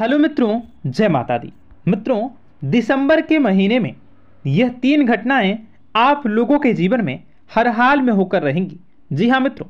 hello मित्रों जय माता दी मित्रों दिसंबर के महीने में यह तीन घटनाएं आप लोगों के जीवन में हर हाल में होकर रहेंगी जी हाँ मित्रों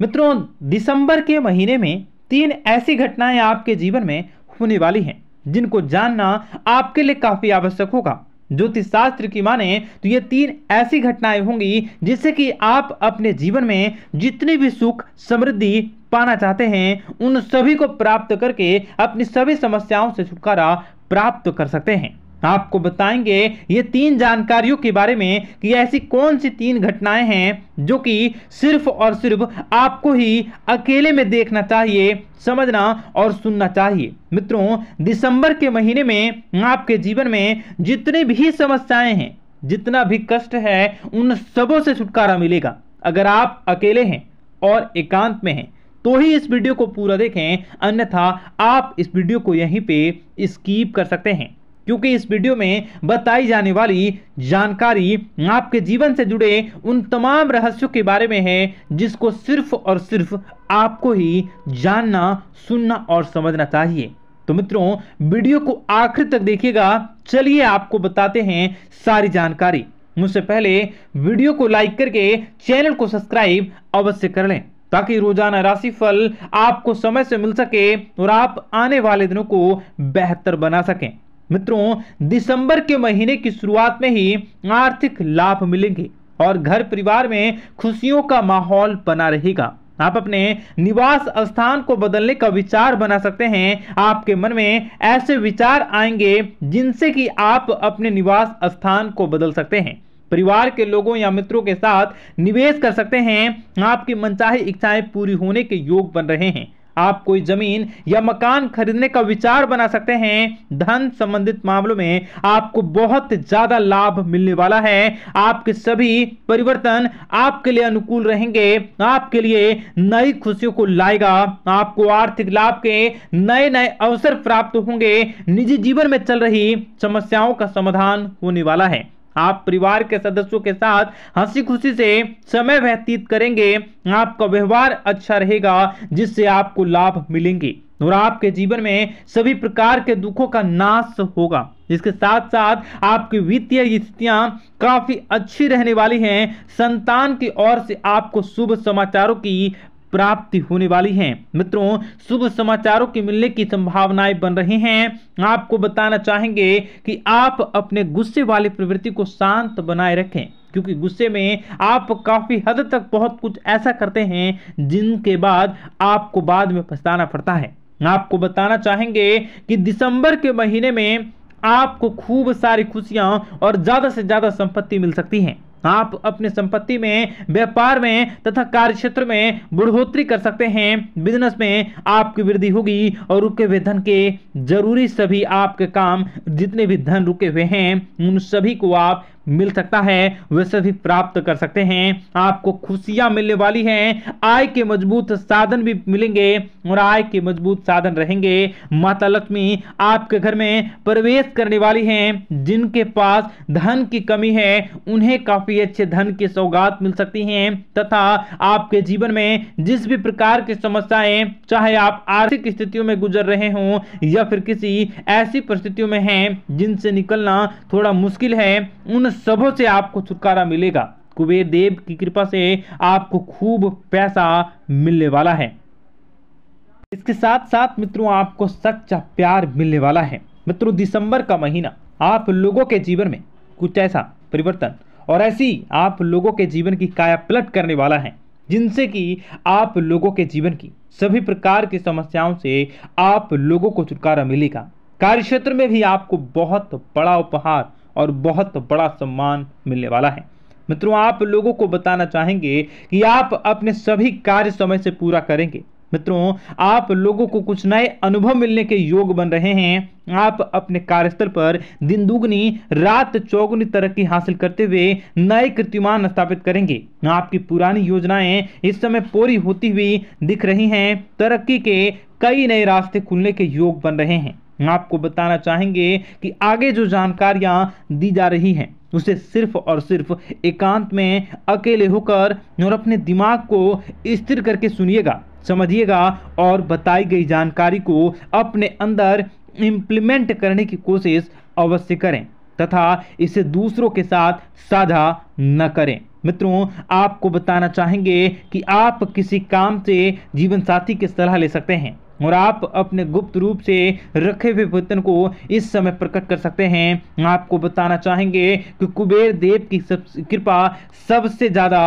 मित्रों दिसंबर के महीने में तीन ऐसी घटनाएं आपके जीवन में होने वाली हैं जिनको जानना आपके लिए काफ़ी आवश्यक होगा ज्योतिष शास्त्र की माने तो ये तीन ऐसी घटनाएं होंगी जिससे कि आप अपने जीवन में जितनी भी सुख समृद्धि पाना चाहते हैं उन सभी को प्राप्त करके अपनी सभी समस्याओं से छुटकारा प्राप्त कर सकते हैं आपको बताएंगे ये तीन जानकारियों के बारे में कि ऐसी कौन सी तीन घटनाएं हैं जो कि सिर्फ और सिर्फ आपको ही अकेले में देखना चाहिए समझना और सुनना चाहिए मित्रों दिसंबर के महीने में आपके जीवन में जितनी भी समस्याएं हैं जितना भी कष्ट है उन सबों से छुटकारा मिलेगा अगर आप अकेले हैं और एकांत में हैं तो ही इस वीडियो को पूरा देखें अन्यथा आप इस वीडियो को यहीं पे स्कीप कर सकते हैं क्योंकि इस वीडियो में बताई जाने वाली जानकारी आपके जीवन से जुड़े उन तमाम रहस्यों के बारे में है जिसको सिर्फ और सिर्फ आपको ही जानना सुनना और समझना चाहिए तो मित्रों वीडियो को आखिर तक देखिएगा चलिए आपको बताते हैं सारी जानकारी मुझसे पहले वीडियो को लाइक करके चैनल को सब्सक्राइब अवश्य कर लें ताकि रोजाना राशिफल आपको समय से मिल सके और आप आने वाले दिनों को बेहतर बना सकें मित्रों दिसंबर के महीने की शुरुआत में ही आर्थिक लाभ मिलेंगे और घर परिवार में खुशियों का माहौल बना रहेगा आप अपने निवास स्थान को बदलने का विचार बना सकते हैं आपके मन में ऐसे विचार आएंगे जिनसे कि आप अपने निवास स्थान को बदल सकते हैं परिवार के लोगों या मित्रों के साथ निवेश कर सकते हैं आपकी मनचाही इच्छाएं पूरी होने के योग बन रहे हैं आप कोई जमीन या मकान खरीदने का विचार बना सकते हैं धन संबंधित मामलों में आपको बहुत ज्यादा लाभ मिलने वाला है आपके सभी परिवर्तन आपके लिए अनुकूल रहेंगे आपके लिए नई खुशियों को लाएगा आपको आर्थिक लाभ के नए नए अवसर प्राप्त होंगे निजी जीवन में चल रही समस्याओं का समाधान होने वाला है आप परिवार के सदस्यों के साथ हंसी खुशी से समय व्यतीत करेंगे आपका व्यवहार अच्छा रहेगा जिससे आपको लाभ मिलेंगे और आपके जीवन में सभी प्रकार के दुखों का नाश होगा इसके साथ साथ आपकी वित्तीय स्थितियां काफी अच्छी रहने वाली हैं संतान की ओर से आपको शुभ समाचारों की प्राप्ति होने वाली है मित्रों शुभ समाचारों के मिलने की संभावनाएं बन रही हैं आपको बताना चाहेंगे कि आप अपने गुस्से वाली प्रवृत्ति को शांत बनाए रखें क्योंकि गुस्से में आप काफ़ी हद तक बहुत कुछ ऐसा करते हैं जिनके बाद आपको बाद में पछताना पड़ता है आपको बताना चाहेंगे कि दिसंबर के महीने में आपको खूब सारी खुशियां और ज़्यादा से ज़्यादा संपत्ति मिल सकती हैं आप अपने संपत्ति में व्यापार में तथा कार्य क्षेत्र में बढ़ोतरी कर सकते हैं बिजनेस में आपकी वृद्धि होगी और रुके हुए धन के जरूरी सभी आपके काम जितने भी धन रुके हुए हैं उन सभी को आप मिल सकता है वैसे भी प्राप्त कर सकते हैं आपको खुशियां मिलने वाली हैं आय के मजबूत साधन भी मिलेंगे और आय के मजबूत साधन रहेंगे माता लक्ष्मी आपके घर में प्रवेश करने वाली हैं जिनके पास धन की कमी है उन्हें काफी अच्छे धन की सौगात मिल सकती है तथा आपके जीवन में जिस भी प्रकार की समस्याएं चाहे आप आर्थिक स्थितियों में गुजर रहे हों या फिर किसी ऐसी परिस्थितियों में हैं जिनसे निकलना थोड़ा मुश्किल है उन उन सबों से आपको छुटकारा मिलेगा कुबेर देव की कृपा से आपको खूब पैसा मिलने वाला है इसके साथ साथ मित्रों आपको सच्चा प्यार मिलने वाला है मित्रों दिसंबर का महीना आप लोगों के जीवन में कुछ ऐसा परिवर्तन और ऐसी आप लोगों के जीवन की काया पलट करने वाला है जिनसे कि आप लोगों के जीवन की सभी प्रकार की समस्याओं से आप लोगों को छुटकारा मिलेगा कार्यक्षेत्र में भी आपको बहुत बड़ा उपहार और बहुत बड़ा सम्मान मिलने वाला है मित्रों आप लोगों को बताना चाहेंगे कि आप अपने सभी कार्य समय से पूरा करेंगे मित्रों आप लोगों को कुछ नए अनुभव मिलने के योग बन रहे हैं आप अपने कार्यस्थल पर दिन दुगनी रात चौगुनी तरक्की हासिल करते हुए नए कृतिमान स्थापित करेंगे आपकी पुरानी योजनाएं इस समय पूरी होती हुई दिख रही हैं तरक्की के कई नए रास्ते खुलने के योग बन रहे हैं आपको बताना चाहेंगे कि आगे जो जानकारियां दी जा रही हैं उसे सिर्फ और सिर्फ एकांत में अकेले होकर और अपने दिमाग को स्थिर करके सुनिएगा समझिएगा और बताई गई जानकारी को अपने अंदर इम्प्लीमेंट करने की कोशिश अवश्य करें तथा इसे दूसरों के साथ साझा न करें मित्रों आपको बताना चाहेंगे कि आप किसी काम से जीवन साथी की सलाह ले सकते हैं और आप अपने गुप्त रूप से रखे हुए वेतन को इस समय प्रकट कर सकते हैं आपको बताना चाहेंगे कि कुबेर देव की सब कृपा सबसे ज़्यादा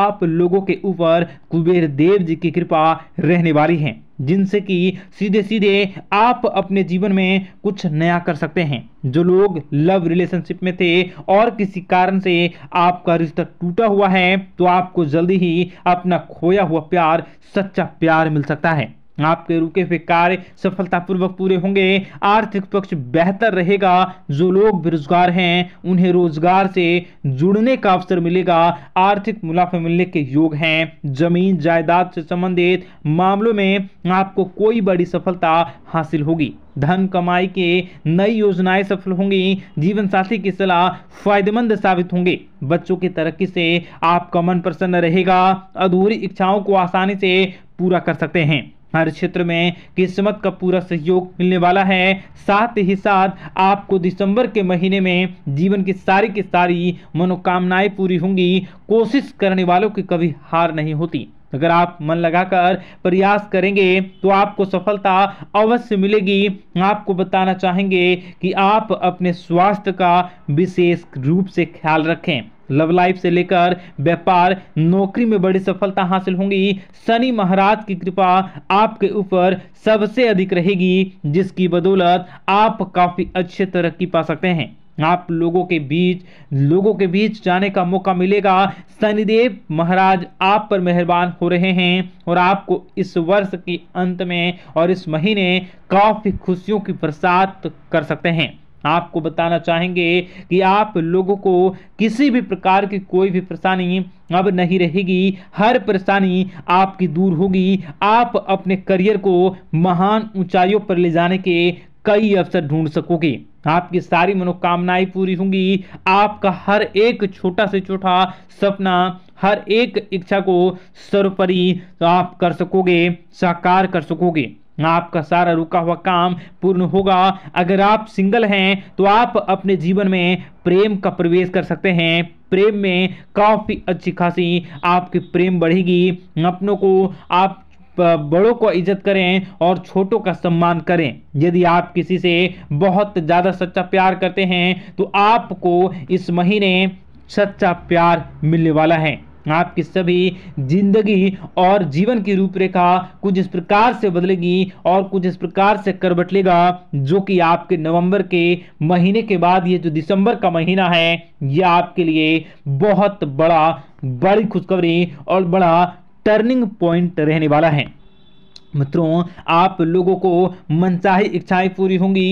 आप लोगों के ऊपर कुबेर देव जी की कृपा रहने वाली है जिनसे कि सीधे सीधे आप अपने जीवन में कुछ नया कर सकते हैं जो लोग लव रिलेशनशिप में थे और किसी कारण से आपका रिश्ता टूटा हुआ है तो आपको जल्दी ही अपना खोया हुआ प्यार सच्चा प्यार मिल सकता है आपके रुके हुए कार्य सफलतापूर्वक पूरे होंगे आर्थिक पक्ष बेहतर रहेगा जो लोग बेरोजगार हैं उन्हें रोजगार से जुड़ने का अवसर मिलेगा आर्थिक मुनाफा मिलने के योग हैं जमीन जायदाद से संबंधित मामलों में आपको कोई बड़ी सफलता हासिल होगी धन कमाई के नई योजनाएं सफल होंगी जीवन साथी की सलाह फायदेमंद साबित होंगे बच्चों की तरक्की से आपका मन प्रसन्न रहेगा अधूरी इच्छाओं को आसानी से पूरा कर सकते हैं हर क्षेत्र में किस्मत का पूरा सहयोग मिलने वाला है साथ ही साथ आपको दिसंबर के महीने में जीवन की सारी की सारी मनोकामनाएं पूरी होंगी कोशिश करने वालों की कभी हार नहीं होती अगर आप मन लगाकर प्रयास करेंगे तो आपको सफलता अवश्य मिलेगी आपको बताना चाहेंगे कि आप अपने स्वास्थ्य का विशेष रूप से ख्याल रखें लव लाइफ से लेकर व्यापार नौकरी में बड़ी सफलता हासिल होंगी शनि महाराज की कृपा आपके ऊपर सबसे अधिक रहेगी जिसकी बदौलत आप काफ़ी अच्छे तरक्की पा सकते हैं आप लोगों के बीच लोगों के बीच जाने का मौका मिलेगा शनिदेव महाराज आप पर मेहरबान हो रहे हैं और आपको इस वर्ष के अंत में और इस महीने काफ़ी खुशियों की बरसात कर सकते हैं आपको बताना चाहेंगे कि आप लोगों को किसी भी प्रकार की कोई भी परेशानी अब नहीं रहेगी हर परेशानी आपकी दूर होगी आप अपने करियर को महान ऊंचाइयों पर ले जाने के कई अवसर ढूंढ सकोगे आपकी सारी मनोकामनाएं पूरी होंगी आपका हर एक छोटा से छोटा सपना हर एक इच्छा को सर्वपरि तो आप कर सकोगे साकार कर सकोगे आपका सारा रुका हुआ काम पूर्ण होगा अगर आप सिंगल हैं तो आप अपने जीवन में प्रेम का प्रवेश कर सकते हैं प्रेम में काफ़ी अच्छी खासी आपकी प्रेम बढ़ेगी अपनों को आप बड़ों को इज्जत करें और छोटों का सम्मान करें यदि आप किसी से बहुत ज़्यादा सच्चा प्यार करते हैं तो आपको इस महीने सच्चा प्यार मिलने वाला है आपकी सभी जिंदगी और जीवन की रूपरेखा कुछ इस प्रकार से बदलेगी और कुछ इस प्रकार से कर बटलेगा जो कि आपके नवंबर के महीने के बाद ये जो दिसंबर का महीना है ये आपके लिए बहुत बड़ा बड़ी खुशखबरी और बड़ा टर्निंग पॉइंट रहने वाला है मित्रों आप लोगों को मनचाही इच्छाएं पूरी होंगी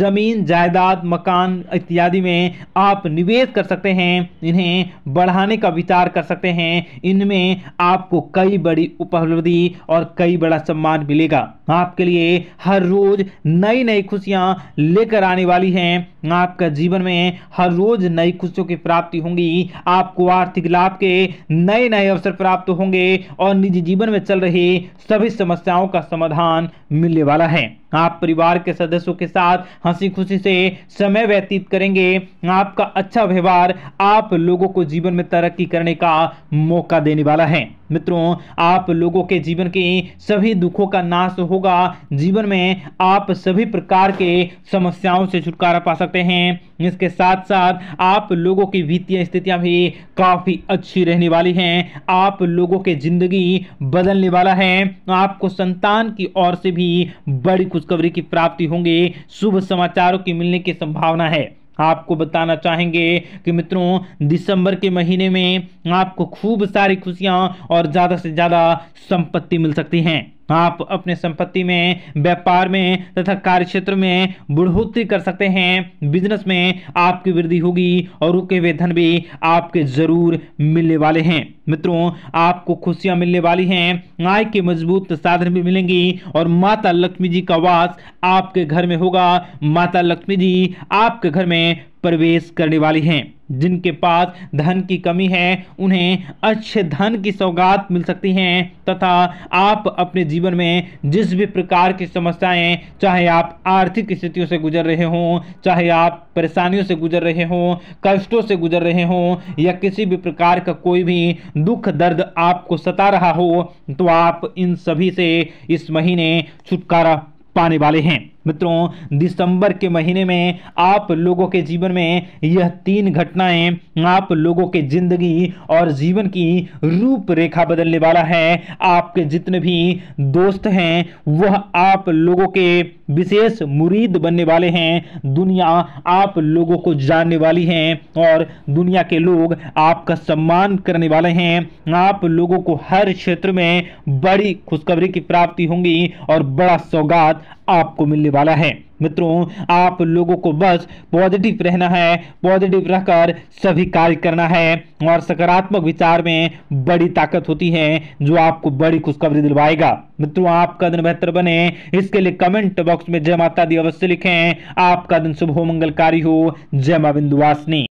जमीन जायदाद मकान इत्यादि में आप निवेश कर सकते हैं इन्हें बढ़ाने का विचार कर सकते हैं इनमें आपको कई बड़ी उपलब्धि और कई बड़ा सम्मान मिलेगा आपके लिए हर रोज नई नई खुशियां लेकर आने वाली हैं आपका जीवन में हर रोज नई खुशियों की प्राप्ति होंगी आपको आर्थिक लाभ के नए नए अवसर प्राप्त होंगे और निजी जीवन में चल रही सभी समस्याओं का समाधान मिलने वाला है आप परिवार के सदस्यों के साथ हंसी खुशी से समय व्यतीत करेंगे आपका अच्छा व्यवहार आप लोगों को जीवन में तरक्की करने का मौका देने वाला है मित्रों आप लोगों के जीवन के सभी दुखों का नाश होगा जीवन में आप सभी प्रकार के समस्याओं से छुटकारा पा सकते हैं इसके साथ साथ आप लोगों की वित्तीय स्थितियां भी काफ़ी अच्छी रहने वाली हैं आप लोगों के जिंदगी बदलने वाला है आपको संतान की ओर से भी बड़ी खुशखबरी की प्राप्ति होंगे शुभ समाचारों की मिलने की संभावना है आपको बताना चाहेंगे कि मित्रों दिसंबर के महीने में आपको खूब सारी खुशियां और ज़्यादा से ज़्यादा संपत्ति मिल सकती हैं आप अपने संपत्ति में व्यापार में तथा कार्य क्षेत्र में बढ़ोतरी कर सकते हैं बिजनेस में आपकी वृद्धि होगी और रुके हुए धन भी आपके जरूर मिलने वाले हैं मित्रों आपको खुशियां मिलने वाली हैं आय के मजबूत साधन भी मिलेंगी और माता लक्ष्मी जी का वास आपके घर में होगा माता लक्ष्मी जी आपके घर में प्रवेश करने वाली हैं जिनके पास धन की कमी है उन्हें अच्छे धन की सौगात मिल सकती हैं तथा आप अपने जीवन में जिस भी प्रकार की समस्याएं चाहे आप आर्थिक स्थितियों से गुजर रहे हों चाहे आप परेशानियों से गुजर रहे हों कष्टों से गुजर रहे हों या किसी भी प्रकार का कोई भी दुख दर्द आपको सता रहा हो तो आप इन सभी से इस महीने छुटकारा पाने वाले हैं मित्रों दिसंबर के महीने में आप लोगों के जीवन में यह तीन घटनाएं आप लोगों के जिंदगी और जीवन की रूपरेखा बदलने वाला है आपके जितने भी दोस्त हैं वह आप लोगों के विशेष मुरीद बनने वाले हैं दुनिया आप लोगों को जानने वाली है और दुनिया के लोग आपका सम्मान करने वाले हैं आप लोगों को हर क्षेत्र में बड़ी खुशखबरी की प्राप्ति होंगी और बड़ा सौगात आपको मिलने वाला है मित्रों आप लोगों को बस पॉजिटिव रहना है पॉजिटिव रहकर सभी कार्य करना है और सकारात्मक विचार में बड़ी ताकत होती है जो आपको बड़ी खुशखबरी दिलवाएगा मित्रों आपका दिन बेहतर बने इसके लिए कमेंट बॉक्स में जय माता दी अवश्य लिखें आपका दिन शुभ हो मंगलकारी हो जय माँ बिंदुवासनी